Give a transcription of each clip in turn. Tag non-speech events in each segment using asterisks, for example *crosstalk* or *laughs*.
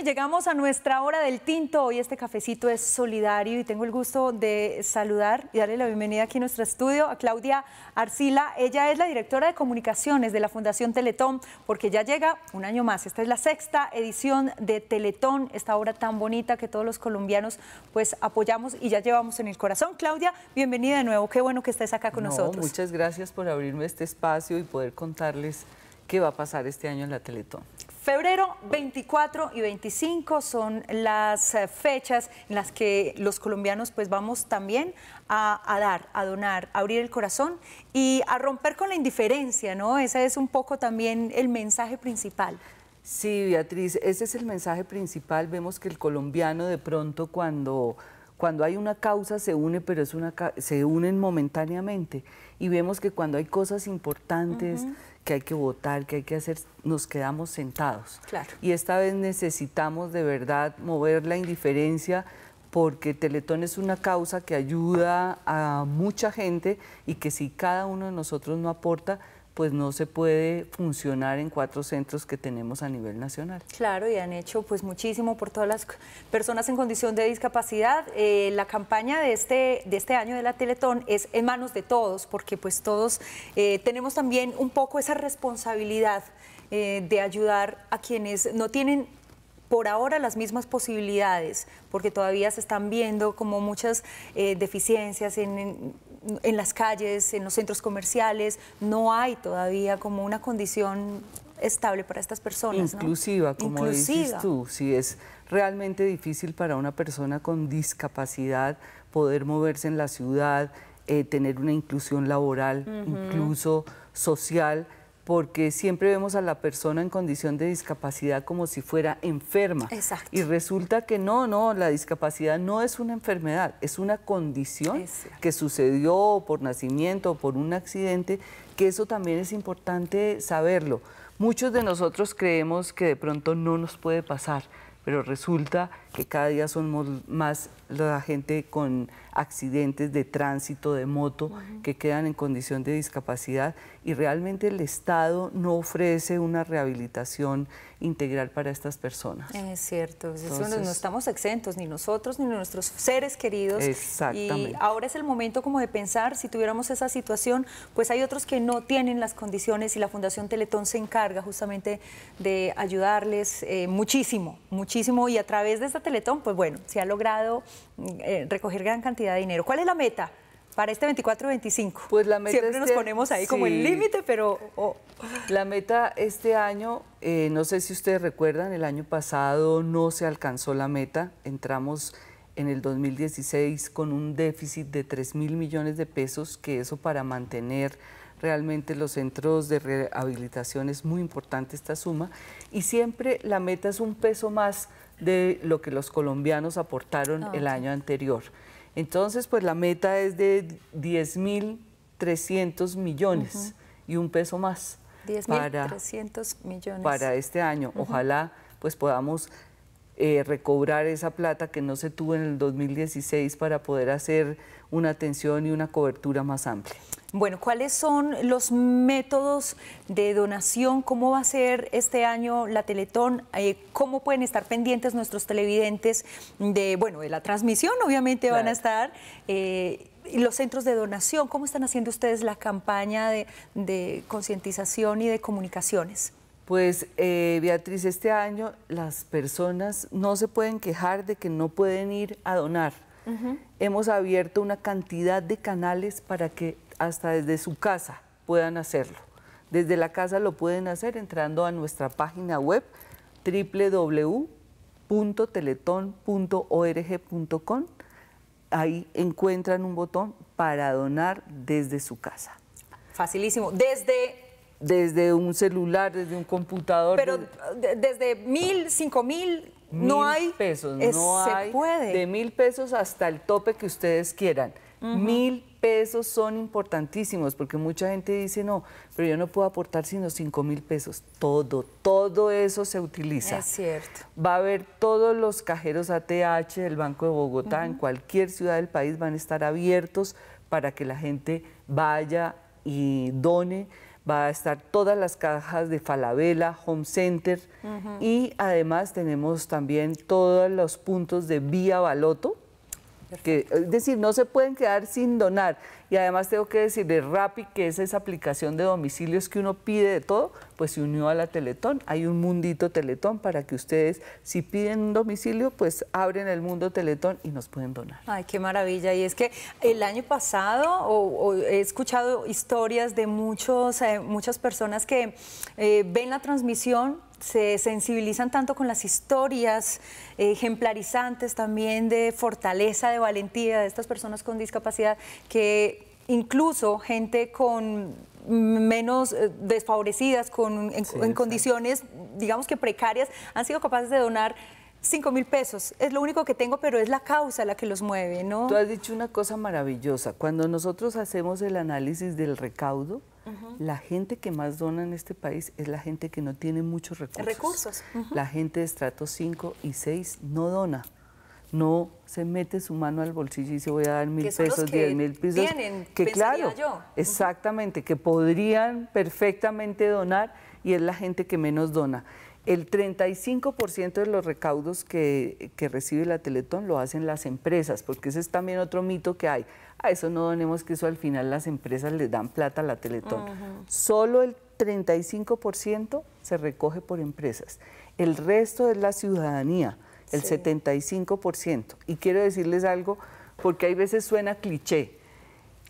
llegamos a nuestra hora del tinto. Hoy este cafecito es solidario y tengo el gusto de saludar y darle la bienvenida aquí a nuestro estudio a Claudia Arcila. Ella es la directora de comunicaciones de la Fundación Teletón, porque ya llega un año más. Esta es la sexta edición de Teletón, esta obra tan bonita que todos los colombianos pues apoyamos y ya llevamos en el corazón. Claudia, bienvenida de nuevo. Qué bueno que estés acá con nosotros. Muchas gracias por abrirme este espacio y poder contarles qué va a pasar este año en la Teletón. Febrero 24 y 25 son las eh, fechas en las que los colombianos pues vamos también a, dar, a donar, a abrir el corazón y a romper con la indiferencia, ¿no? Ese es un poco también el mensaje principal. Sí, Beatriz, ese es el mensaje principal. Vemos que el colombiano de pronto cuando, cuando hay una causa se une, pero es una, se unen momentáneamente. Y vemos que cuando hay cosas importantes que hay que votar, que hay que hacer, nos quedamos sentados. Claro. Y esta vez necesitamos de verdad mover la indiferencia porque Teletón es una causa que ayuda a mucha gente y que si cada uno de nosotros no aporta, pues no se puede funcionar en cuatro centros que tenemos a nivel nacional. Claro, y han hecho pues muchísimo por todas las personas en condición de discapacidad. Eh, la campaña de este, de este año de la Teletón es en manos de todos, porque pues todos eh, tenemos también un poco esa responsabilidad eh, de ayudar a quienes no tienen por ahora las mismas posibilidades, porque todavía se están viendo como muchas deficiencias en, en las calles, en los centros comerciales, no hay todavía como una condición estable para estas personas. Inclusiva, como dices tú, si es realmente difícil para una persona con discapacidad poder moverse en la ciudad, eh, tener una inclusión laboral, incluso social, porque siempre vemos a la persona en condición de discapacidad como si fuera enferma. Y resulta que no, no, la discapacidad no es una enfermedad, es una condición que sucedió por nacimiento o por un accidente, que eso también es importante saberlo. Muchos de nosotros creemos que de pronto no nos puede pasar, pero resulta que cada día somos más la gente con accidentes de tránsito, de moto, que quedan en condición de discapacidad y realmente el Estado no ofrece una rehabilitación integral para estas personas. Es cierto, no, estamos exentos, ni nosotros ni nuestros seres queridos. Exactamente. Y ahora es el momento como de pensar, si tuviéramos esa situación, pues hay otros que no tienen las condiciones y la Fundación Teletón se encarga justamente de ayudarles eh, muchísimo, muchísimo. Y a través de esta Teletón, pues bueno, se ha logrado mm, eh, recoger gran cantidad de dinero. ¿Cuál es la meta? para este 24 25? Pues la meta Siempre este nos ponemos ahí como el límite, pero... Oh. La meta este año, eh, no sé si ustedes recuerdan, el año pasado no se alcanzó la meta, entramos en el 2016 con un déficit de 3 mil millones de pesos, que eso para mantener realmente los centros de rehabilitación es muy importante esta suma, y siempre la meta es un peso más de lo que los colombianos aportaron ah, el año anterior. Entonces, pues la meta es de 10.300 millones millones y un peso más. 10.300 millones. Para este año. Ojalá pues podamos eh, recobrar esa plata que no se tuvo en el 2016 para poder hacer una atención y una cobertura más amplia. Bueno, ¿cuáles son los métodos de donación? ¿Cómo va a ser este año la Teletón? Eh, ¿Cómo pueden estar pendientes nuestros televidentes de, bueno, de la transmisión? Obviamente van a estar. Eh, los centros de donación, ¿cómo están haciendo ustedes la campaña de, concientización y de comunicaciones? Pues eh, Beatriz, este año las personas no se pueden quejar de que no pueden ir a donar. Hemos abierto una cantidad de canales para que hasta desde su casa puedan hacerlo. Desde la casa lo pueden hacer entrando a nuestra página web www.teleton.org.com. Ahí encuentran un botón para donar desde su casa. Facilísimo. Desde desde un celular, desde un computador. Pero desde, mil, cinco mil, no hay. pesos, no se Puede. De mil pesos hasta el tope que ustedes quieran. Mil Mil pesos son importantísimos, porque mucha gente dice, no, pero yo no puedo aportar sino 5 mil pesos. Todo, todo eso se utiliza. Es cierto. Va a haber todos los cajeros ATH del Banco de Bogotá, en cualquier ciudad del país van a estar abiertos para que la gente vaya y done va a estar todas las cajas de Falabella, Home Center y además tenemos también todos los puntos de Vía Baloto, es decir, no se pueden quedar sin donar. Y además tengo que decir de Rappi, que es esa aplicación de domicilios que uno pide de todo, pues se unió a la Teletón. Hay un mundito Teletón para que ustedes, si piden un domicilio, pues abren el mundo Teletón y nos pueden donar. Ay, qué maravilla. Y es que el año pasado he escuchado historias de muchos, eh, muchas personas que eh, ven la transmisión se sensibilizan tanto con las historias ejemplarizantes también de fortaleza, de valentía de estas personas con discapacidad que incluso gente con menos eh, desfavorecidas, con, en, condiciones, digamos que precarias, han sido capaces de donar 5 mil pesos. Es lo único que tengo, pero es la causa la que los mueve, ¿no? Tú has dicho una cosa maravillosa. Cuando nosotros hacemos el análisis del recaudo, la gente que más dona en este país es la gente que no tiene muchos recursos. La gente de estrato 5 y 6 no dona. No se mete su mano al bolsillo y dice voy a dar mil pesos, diez mil pesos. Tienen, que claro, yo. exactamente, que podrían perfectamente donar y es la gente que menos dona. El 35% de los recaudos que, recibe la Teletón lo hacen las empresas, porque ese es también otro mito que hay. A eso no donemos que eso al final las empresas le dan plata a la Teletón. Solo el 35% se recoge por empresas. El resto es la ciudadanía, el 75%. Y quiero decirles algo, porque hay veces suena cliché.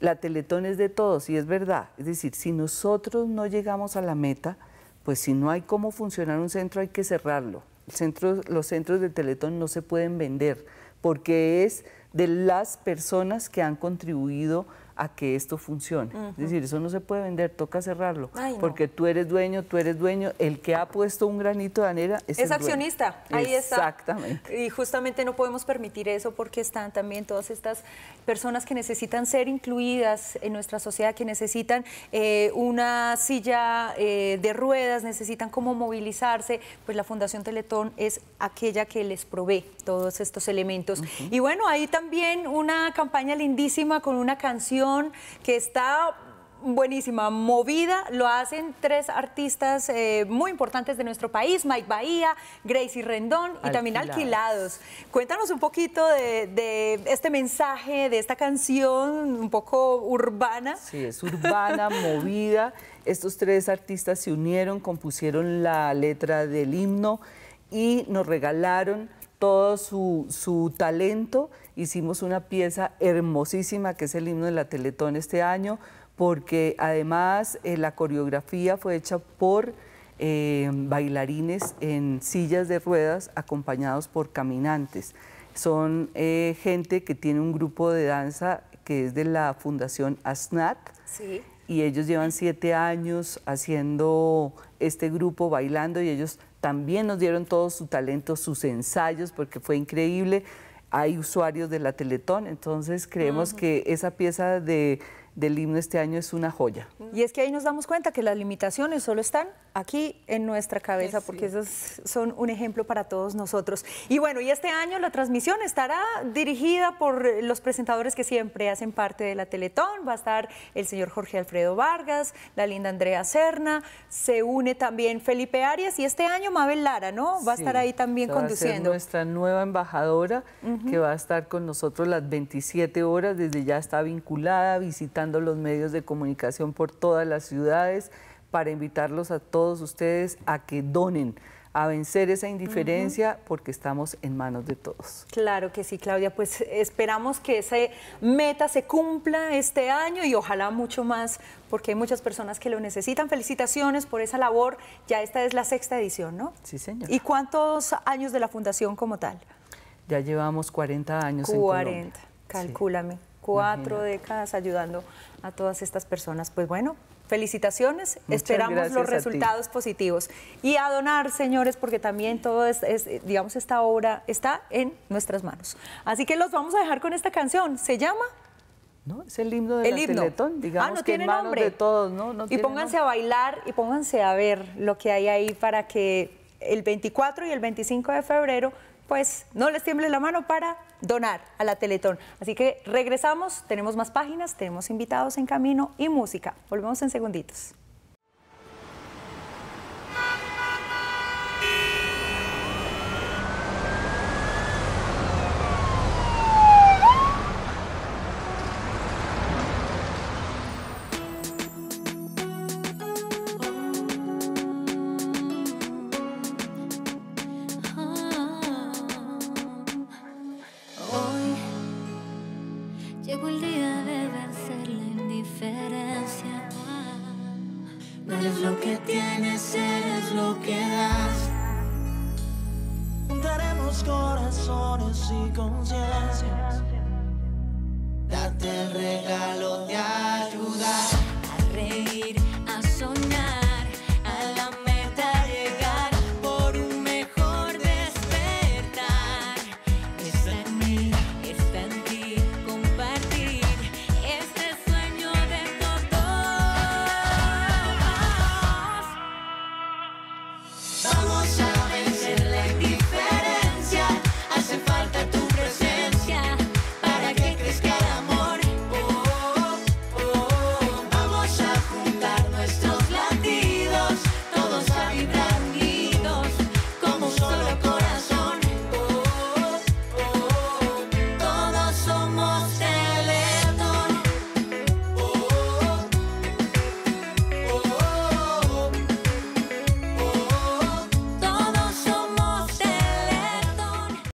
La Teletón es de todos y es verdad. Es decir, si nosotros no llegamos a la meta, pues si no hay cómo funcionar un centro hay que cerrarlo. centro, los centros de Teletón no se pueden vender porque es de las personas que han contribuido a que esto funcione. Es decir, eso no se puede vender, toca cerrarlo, porque tú eres dueño, tú eres dueño, el que ha puesto un granito de anera es, es accionista, ahí está. Exactamente. Y justamente no podemos permitir eso porque están también todas estas personas que necesitan ser incluidas en nuestra sociedad, que necesitan eh, una silla eh, de ruedas, necesitan cómo movilizarse, pues la Fundación Teletón es aquella que les provee todos estos elementos. Y bueno, ahí también una campaña lindísima con una canción que está buenísima, movida, lo hacen tres artistas eh, muy importantes de nuestro país, Mike Bahía, Gracie Rendón y también Alquilados. Cuéntanos un poquito de, este mensaje, de esta canción un poco urbana. Sí, es urbana, *laughs* movida. Estos tres artistas se unieron, compusieron la letra del himno y nos regalaron todo su talento hicimos una pieza hermosísima que es el himno de la Teletón este año, porque además eh, la coreografía fue hecha por eh, bailarines en sillas de ruedas acompañados por caminantes. Son eh, gente que tiene un grupo de danza que es de la Fundación ASNAT. Y ellos llevan siete años haciendo este grupo, bailando, y ellos también nos dieron todo su talento, sus ensayos, porque fue increíble hay usuarios de la Teletón, entonces creemos que esa pieza de del himno este año es una joya. Y es que ahí nos damos cuenta que las limitaciones solo están aquí en nuestra cabeza, porque esos son un ejemplo para todos nosotros. Y bueno, y este año la transmisión estará dirigida por los presentadores que siempre hacen parte de la Teletón. Va a estar el señor Jorge Alfredo Vargas, la linda Andrea Serna, se une también Felipe Arias y este año Mabel Lara, ¿no? Va a estar ahí también conduciendo. nuestra nueva embajadora que va a estar con nosotros las 27 horas, desde ya está vinculada, visitar los medios de comunicación por todas las ciudades para invitarlos a todos ustedes a que donen a vencer esa indiferencia porque estamos en manos de todos. Claro que sí, Claudia, pues esperamos que esa meta se cumpla este año y ojalá mucho más porque hay muchas personas que lo necesitan. Felicitaciones por esa labor, ya esta es la sexta edición, ¿no? Sí, señor. ¿Y cuántos años de la fundación como tal? Ya llevamos 40 años 40, en Colombia. calcúlame cuatro décadas ayudando a todas estas personas. Pues bueno, felicitaciones, esperamos los resultados positivos. Y a donar, señores, porque también todo es, eh, digamos, esta obra está en nuestras manos. Así que los vamos a dejar con esta canción, se llama... No, es el himno del de ah, digamos que tiene nombre. de todos, ¿no? y pónganse a bailar y pónganse a ver lo que hay ahí para que el 24 y el 25 de febrero, pues no les tiemble la mano para donar a la Teletón. Así que regresamos, tenemos más páginas, tenemos invitados en camino y música. Volvemos en segunditos. que Juntaremos corazones y conciencias. Date el regalo de ayudar al